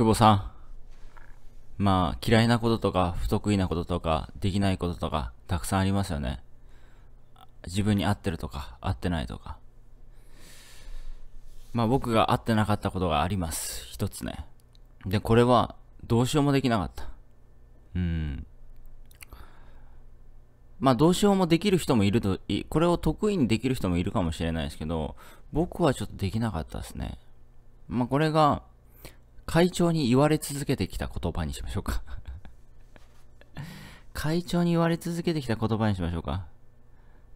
久保さん。まあ、嫌いなこととか、不得意なこととか、できないこととか、たくさんありますよね。自分に合ってるとか、合ってないとか。まあ僕が合ってなかったことがあります。一つね。で、これは、どうしようもできなかった。うん。まあどうしようもできる人もいると、これを得意にできる人もいるかもしれないですけど、僕はちょっとできなかったですね。まあこれが、会長に言われ続けてきた言葉にしましょうか会長に言われ続けてきた言葉にしましょうか。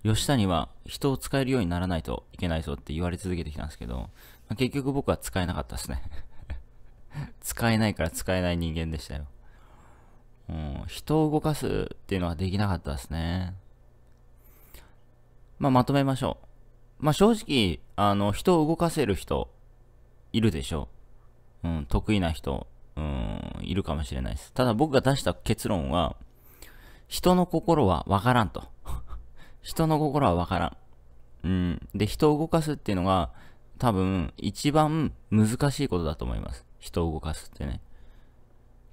吉 谷は人を使えるようにならないといけないぞって言われ続けてきたんですけど、まあ、結局僕は使えなかったですね 使えないから使えない人間でしたよ。うん、人を動かすっていうのはできなかったですね。まあ、まとめましょう。まあ、正直、あの、人を動かせる人、いるでしょう。うん、得意な人、うん、いるかもしれないです。ただ僕が出した結論は、人の心はわからんと。人の心はわからん。うん。で、人を動かすっていうのが、多分、一番難しいことだと思います。人を動かすってね。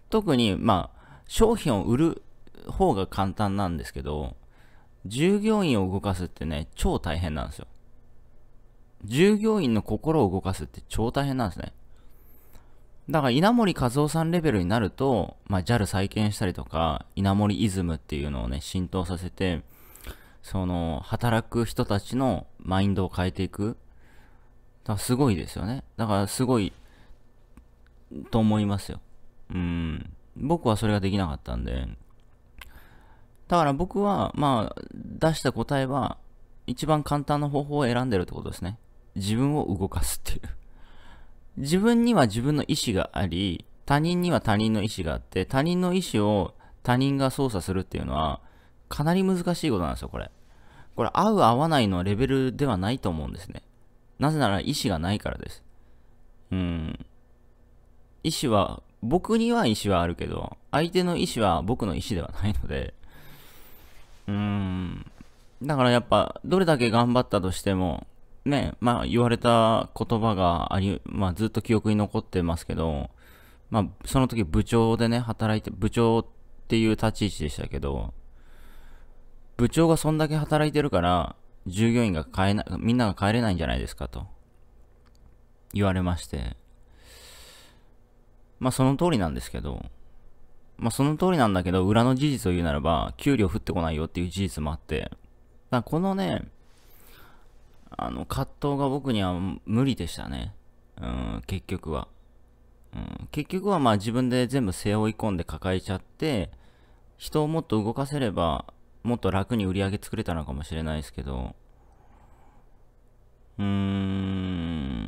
特に、まあ、商品を売る方が簡単なんですけど、従業員を動かすってね、超大変なんですよ。従業員の心を動かすって超大変なんですね。だから稲森和夫さんレベルになると、まあ、JAL 再建したりとか、稲森イズムっていうのをね、浸透させて、その、働く人たちのマインドを変えていく。だからすごいですよね。だからすごい、と思いますよ。うん。僕はそれができなかったんで。だから僕は、まあ、出した答えは、一番簡単な方法を選んでるってことですね。自分を動かすっていう。自分には自分の意思があり、他人には他人の意思があって、他人の意思を他人が操作するっていうのは、かなり難しいことなんですよ、これ。これ、合う合わないのレベルではないと思うんですね。なぜなら意思がないからです。うん。意思は、僕には意思はあるけど、相手の意思は僕の意思ではないので、うーん。だからやっぱ、どれだけ頑張ったとしても、ね、まあ言われた言葉があり、まあずっと記憶に残ってますけど、まあその時部長でね、働いて、部長っていう立ち位置でしたけど、部長がそんだけ働いてるから、従業員が帰えな、みんなが帰れないんじゃないですかと、言われまして、まあその通りなんですけど、まあその通りなんだけど、裏の事実を言うならば、給料降ってこないよっていう事実もあって、このね、あの、葛藤が僕には無理でしたね。うん、結局は。うん、結局はまあ自分で全部背負い込んで抱えちゃって、人をもっと動かせれば、もっと楽に売り上げ作れたのかもしれないですけど、うーん、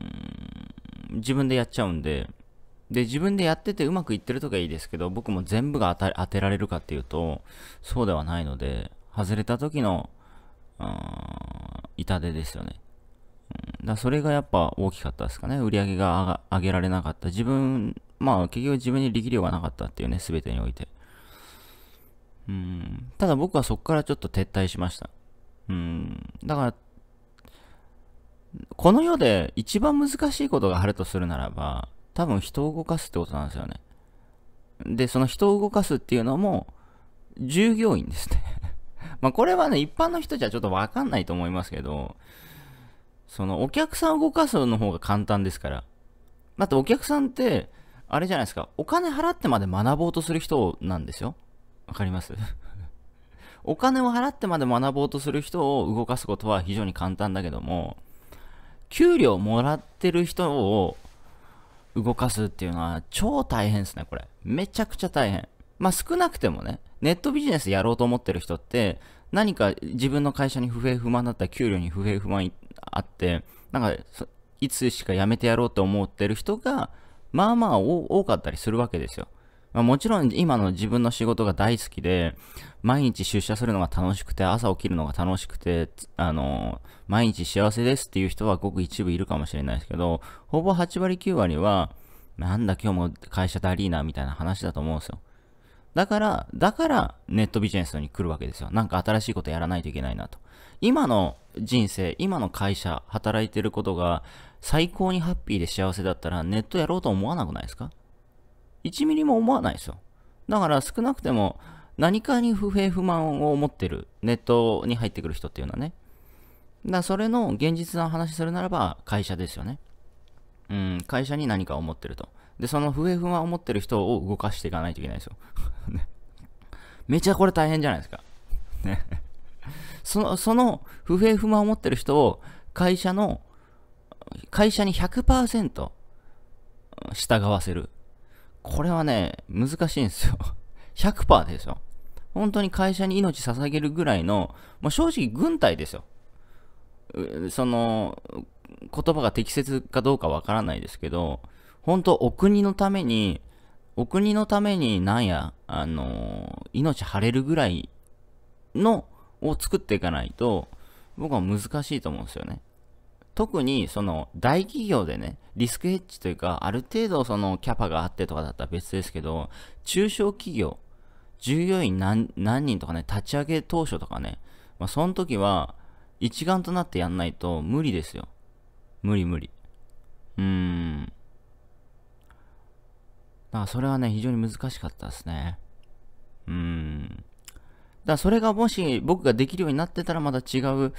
自分でやっちゃうんで、で、自分でやっててうまくいってるとかいいですけど、僕も全部が当てられるかっていうと、そうではないので、外れた時の、痛手ですよね。だそれがやっぱ大きかったですかね。売り上げが上げられなかった。自分、まあ結局自分に力量がなかったっていうね、全てにおいて。うん。ただ僕はそこからちょっと撤退しました。うん。だから、この世で一番難しいことがあるとするならば、多分人を動かすってことなんですよね。で、その人を動かすっていうのも、従業員ですね まあこれはね、一般の人じゃちょっとわかんないと思いますけど、そのお客さんを動かすの方が簡単ですから。だってお客さんって、あれじゃないですか、お金払ってまで学ぼうとする人なんですよ。わかります お金を払ってまで学ぼうとする人を動かすことは非常に簡単だけども、給料もらってる人を動かすっていうのは超大変ですね、これ。めちゃくちゃ大変。まあ少なくてもね、ネットビジネスやろうと思ってる人って、何か自分の会社に不平不満だったら給料に不平不満あって、なんか、いつしか辞めてやろうと思ってる人が、まあまあ多かったりするわけですよ。まあ、もちろん今の自分の仕事が大好きで、毎日出社するのが楽しくて、朝起きるのが楽しくて、あの毎日幸せですっていう人はごく一部いるかもしれないですけど、ほぼ8割9割は、なんだ今日も会社ダリーなみたいな話だと思うんですよ。だから、だからネットビジネスに来るわけですよ。なんか新しいことやらないといけないなと。今の人生、今の会社、働いてることが最高にハッピーで幸せだったらネットやろうと思わなくないですか ?1 ミリも思わないですよ。だから少なくても何かに不平不満を持ってるネットに入ってくる人っていうのはね。だそれの現実の話するならば会社ですよね。うん、会社に何か思ってると。で、その不平不満を持ってる人を動かしていかないといけないですよ。ね、めちゃこれ大変じゃないですか。ね。その、その不平不満を持ってる人を会社の、会社に100%従わせる。これはね、難しいんですよ。100% ですよ。本当に会社に命捧げるぐらいの、もう正直軍隊ですよ。その、言葉が適切かどうかわからないですけど、本当お国のために、お国のためになんや、あのー、命張れるぐらいのを作っていかないと、僕は難しいと思うんですよね。特にその大企業でね、リスクヘッジというか、ある程度そのキャパがあってとかだったら別ですけど、中小企業、従業員何人とかね、立ち上げ当初とかね、まあ、その時は一丸となってやんないと無理ですよ。無理無理。うーん。だからそれはね、非常に難しかったですね。うん。だからそれがもし僕ができるようになってたらまた違うう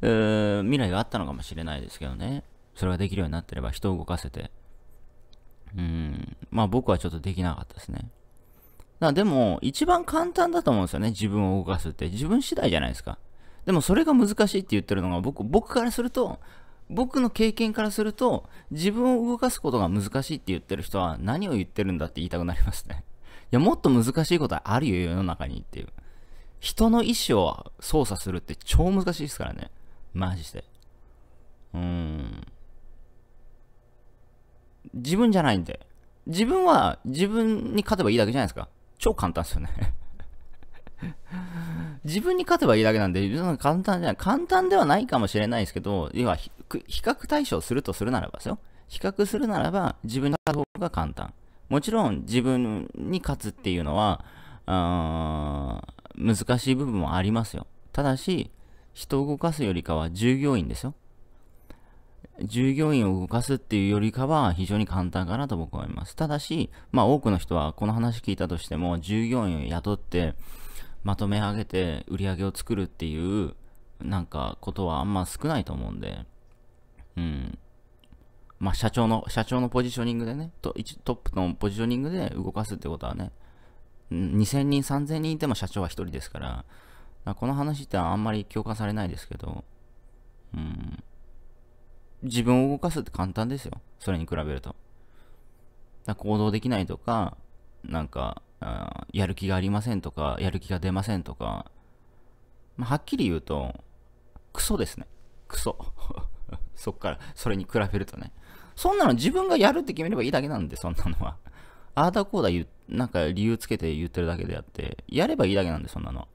未来があったのかもしれないですけどね。それができるようになってれば人を動かせて。うん。まあ僕はちょっとできなかったですね。だでも、一番簡単だと思うんですよね。自分を動かすって。自分次第じゃないですか。でもそれが難しいって言ってるのが僕、僕からすると、僕の経験からすると、自分を動かすことが難しいって言ってる人は何を言ってるんだって言いたくなりますね。いや、もっと難しいことはあるよ、世の中にっていう。人の意思を操作するって超難しいですからね。マジで。うーん。自分じゃないんで。自分は自分に勝てばいいだけじゃないですか。超簡単ですよね 自分に勝てばいいだけなんで、簡単じゃない。簡単ではないかもしれないですけど、要は比較対象するとするならばですよ。比較するならば、自分の方が簡単。もちろん、自分に勝つっていうのは、難しい部分もありますよ。ただし、人を動かすよりかは従業員ですよ。従業員を動かすっていうよりかは非常に簡単かなと僕は思います。ただし、まあ多くの人はこの話聞いたとしても、従業員を雇って、まとめ上げて売り上げを作るっていう、なんかことはあんま少ないと思うんで、うん。まあ、社長の、社長のポジショニングでね、トトップのポジショニングで動かすってことはね、2000人、3000人いても社長は1人ですから、からこの話ってあんまり共感されないですけど、うん。自分を動かすって簡単ですよ。それに比べると。だ行動できないとか、なんか、やる気がありませんとか、やる気が出ませんとか、まあ、はっきり言うと、クソですね。クソ。そっから、それに比べるとね。そんなの自分がやるって決めればいいだけなんで、そんなのは。あーだこうだ言う、なんか理由つけて言ってるだけであって、やればいいだけなんで、そんなの。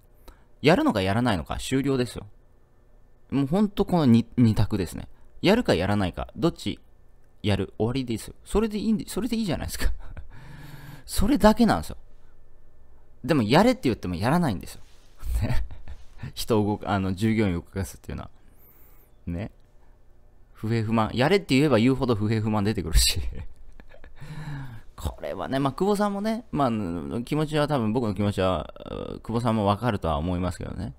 やるのかやらないのか終了ですよ。もうほんとこの 2, 2択ですね。やるかやらないか、どっちやる、終わりですよ。それでいいんで、それでいいじゃないですか それだけなんですよ。でもやれって言ってもやらないんですよ。ね。人を動か、あの、従業員を動かすっていうのは。ね。不平不満。やれって言えば言うほど不平不満出てくるし これはね、まあ、久保さんもね、まあ、気持ちは多分僕の気持ちは、久保さんもわかるとは思いますけどね。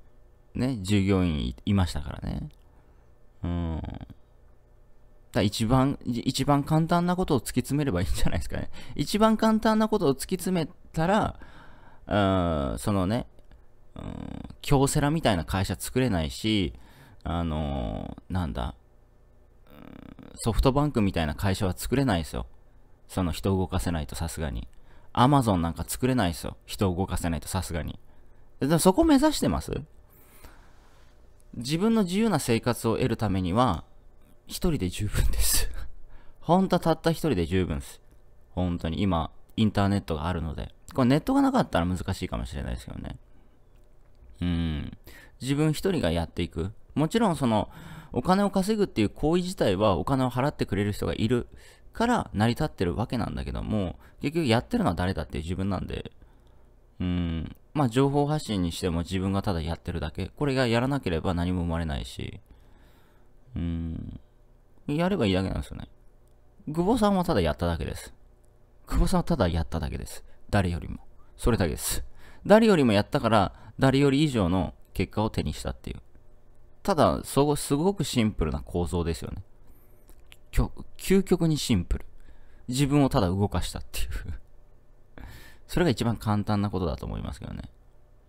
ね、従業員いましたからね。うん。だ一番、一番簡単なことを突き詰めればいいんじゃないですかね。一番簡単なことを突き詰めたら、うん、そのね、うん、京セラみたいな会社作れないし、あのー、なんだ、ソフトバンクみたいな会社は作れないですよ。その人を動かせないとさすがに。アマゾンなんか作れないですよ。人を動かせないとさすがに。でそこ目指してます自分の自由な生活を得るためには、一人で十分ですほんとたった一人で十分です。本当に今、インターネットがあるので。これネットがなかったら難しいかもしれないですけどね。うん。自分一人がやっていく。もちろんその、お金を稼ぐっていう行為自体はお金を払ってくれる人がいるから成り立ってるわけなんだけども、結局やってるのは誰だって自分なんで、うん、まあ情報発信にしても自分がただやってるだけ。これがやらなければ何も生まれないし、うん、やればいいだけなんですよね。久保さんはただやっただけです。久保さんはただやっただけです。誰よりも。それだけです。誰よりもやったから、誰より以上の結果を手にしたっていう。ただそ、こすごくシンプルな構造ですよね。究極にシンプル。自分をただ動かしたっていう それが一番簡単なことだと思いますけどね。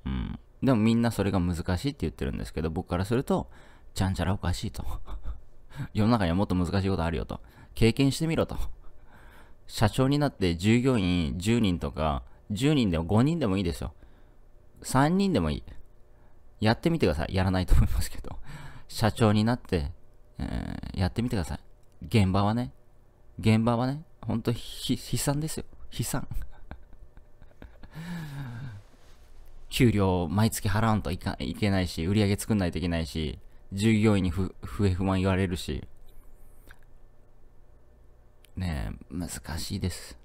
うん。でもみんなそれが難しいって言ってるんですけど、僕からすると、ちゃんちゃらおかしいと 世の中にはもっと難しいことあるよと。経験してみろと。社長になって従業員10人とか、10人でも5人でもいいですよ。3人でもいい。やってみてください。やらないと思いますけど。社長になって、えー、やってみてください。現場はね、現場はね、ほんと悲惨ですよ。悲惨。給料毎月払わんといかいけないし、売り上げ作んないといけないし、従業員に不平不満言われるし。ねえ、難しいです。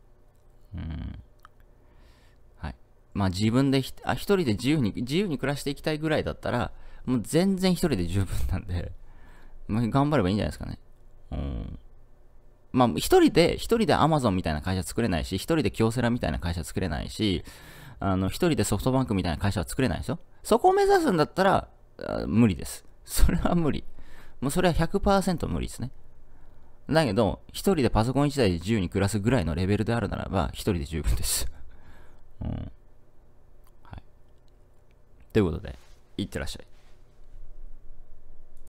うん。はい。まあ自分でひ、あ、一人で自由に、自由に暮らしていきたいぐらいだったら、もう全然一人で十分なんで、まあ、頑張ればいいんじゃないですかね。うん。まあ、一人で、一人で Amazon みたいな会社作れないし、一人で京セラみたいな会社作れないし、あの、一人でソフトバンクみたいな会社は作れないですよ。そこを目指すんだったら、無理です。それは無理。もうそれは100%無理ですね。だけど、一人でパソコン一台で自由に暮らすぐらいのレベルであるならば、一人で十分です。うん。はい。ということで、いってらっしゃい。